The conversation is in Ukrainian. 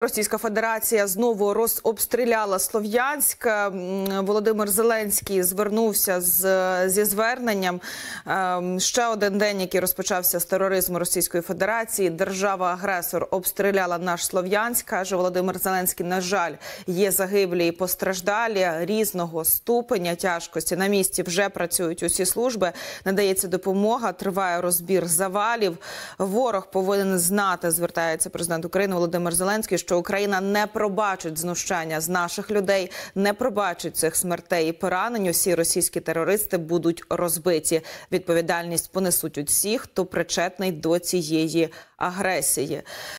Російська Федерація знову розобстріляла Слов'янськ. Володимир Зеленський звернувся з, зі зверненням. Ем, ще один день, який розпочався з тероризму Російської Федерації. Держава-агресор обстріляла наш Слов'янськ. каже Володимир Зеленський. На жаль, є загиблі і постраждалі різного ступеня тяжкості. На місці вже працюють усі служби. Надається допомога. Триває розбір завалів. Ворог повинен знати. Звертається президент України Володимир Зеленський що Україна не пробачить знущання з наших людей, не пробачить цих смертей і поранень. Усі російські терористи будуть розбиті. Відповідальність понесуть усі, хто причетний до цієї агресії.